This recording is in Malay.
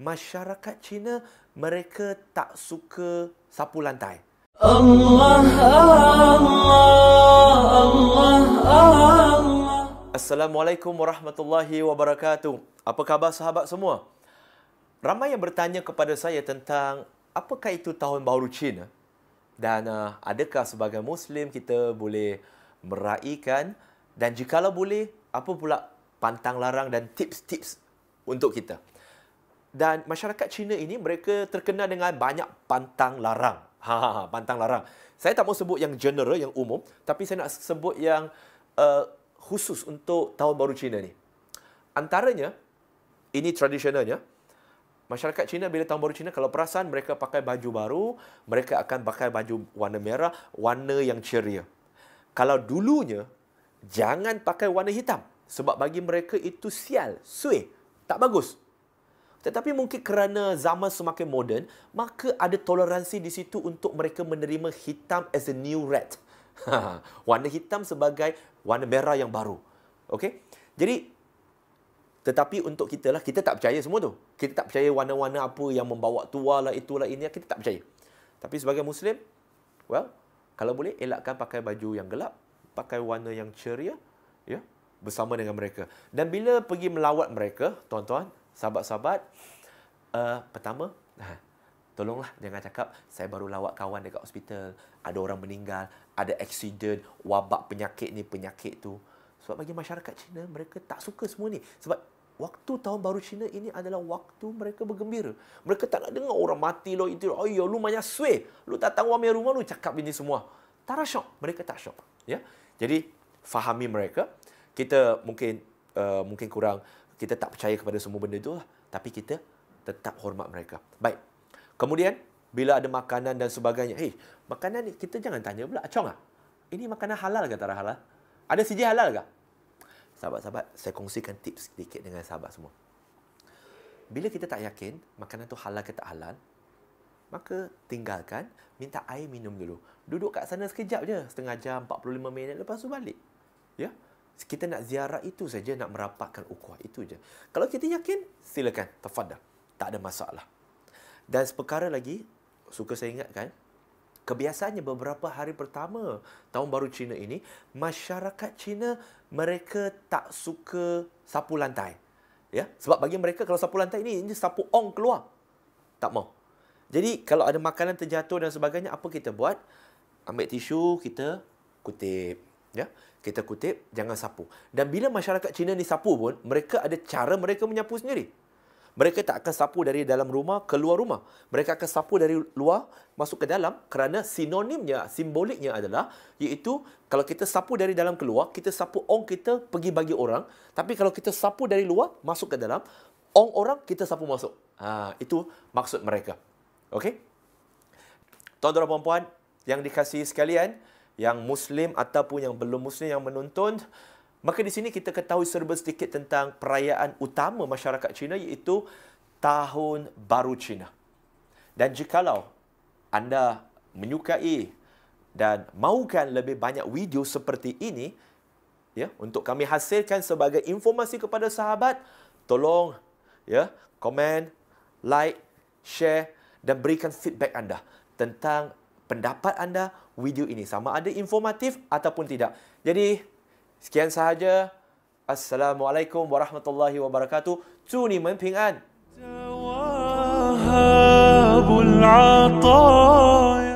masyarakat Cina mereka tak suka sapu lantai. Allah Allah Allah Allah. Assalamualaikum warahmatullahi wabarakatuh. Apa khabar sahabat semua? Ramai yang bertanya kepada saya tentang apakah itu tahun baru Cina dan uh, adakah sebagai muslim kita boleh meraikan dan jikalau boleh apa pula pantang larang dan tips-tips untuk kita dan masyarakat Cina ini mereka terkenal dengan banyak pantang larang. Ha, ha, ha, pantang larang. Saya tak mau sebut yang general, yang umum, tapi saya nak sebut yang uh, khusus untuk tahun baru Cina ni. Antaranya, ini tradisionalnya, masyarakat Cina bila tahun baru Cina, kalau perasan mereka pakai baju baru, mereka akan pakai baju warna merah, warna yang ceria. Kalau dulunya, jangan pakai warna hitam. Sebab bagi mereka itu sial, suih, tak bagus. Tetapi mungkin kerana zaman semakin moden, maka ada toleransi di situ untuk mereka menerima hitam as a new red. warna hitam sebagai warna merah yang baru. Okey? Jadi tetapi untuk kita lah, kita tak percaya semua tu. Kita tak percaya warna-warna apa yang membawa tua lah, itulah, ini lah, Kita tak percaya. Tapi sebagai Muslim, well, kalau boleh elakkan pakai baju yang gelap, pakai warna yang ceria, ya, bersama dengan mereka. Dan bila pergi melawat mereka, tuan-tuan, sahabat-sahabat uh, pertama uh, tolonglah jangan cakap saya baru lawat kawan dekat hospital ada orang meninggal ada accident wabak penyakit ni penyakit tu sebab bagi masyarakat Cina mereka tak suka semua ni sebab Waktu tahun baru Cina ini adalah waktu mereka bergembira. Mereka tak nak dengar orang mati lo lah, itu. Oh yo, lu banyak sui. Lu tak tahu wamil rumah lu cakap ini semua. Tak syok. Mereka tak syok. Ya. Jadi fahami mereka. Kita mungkin uh, mungkin kurang kita tak percaya kepada semua benda itulah tapi kita tetap hormat mereka baik kemudian bila ada makanan dan sebagainya hey makanan ni kita jangan tanya pula acong ah ini makanan halal ke tak halal ada sijil halal ke sahabat-sahabat saya kongsikan tips sedikit dengan sahabat semua bila kita tak yakin makanan tu halal ke tak halal maka tinggalkan minta air minum dulu duduk kat sana sekejap je setengah jam 45 minit lepas tu balik ya kita nak ziarah itu saja nak merapatkan ukhuwah itu saja. kalau kita yakin silakan tafadhal tak ada masalah dan seperkara lagi suka saya ingatkan kebiasaannya beberapa hari pertama tahun baru Cina ini masyarakat Cina mereka tak suka sapu lantai ya sebab bagi mereka kalau sapu lantai ini ini sapu ong keluar tak mau jadi kalau ada makanan terjatuh dan sebagainya apa kita buat ambil tisu kita kutip Ya, kita kutip jangan sapu. Dan bila masyarakat Cina ni sapu pun, mereka ada cara mereka menyapu sendiri. Mereka tak akan sapu dari dalam rumah keluar rumah. Mereka akan sapu dari luar masuk ke dalam kerana sinonimnya, simboliknya adalah iaitu kalau kita sapu dari dalam keluar, kita sapu ong kita pergi bagi orang. Tapi kalau kita sapu dari luar masuk ke dalam, ong orang kita sapu masuk. Ha, itu maksud mereka. Okey? Tuan-tuan dan puan-puan yang dikasihi sekalian, yang Muslim ataupun yang belum Muslim yang menonton, maka di sini kita ketahui serba sedikit tentang perayaan utama masyarakat Cina iaitu Tahun Baru Cina. Dan jikalau anda menyukai dan mahukan lebih banyak video seperti ini, ya, untuk kami hasilkan sebagai informasi kepada sahabat, tolong ya, komen, like, share dan berikan feedback anda tentang pendapat anda video ini sama ada informatif ataupun tidak. Jadi sekian sahaja. Assalamualaikum warahmatullahi wabarakatuh. Tuni menpingan. العطايا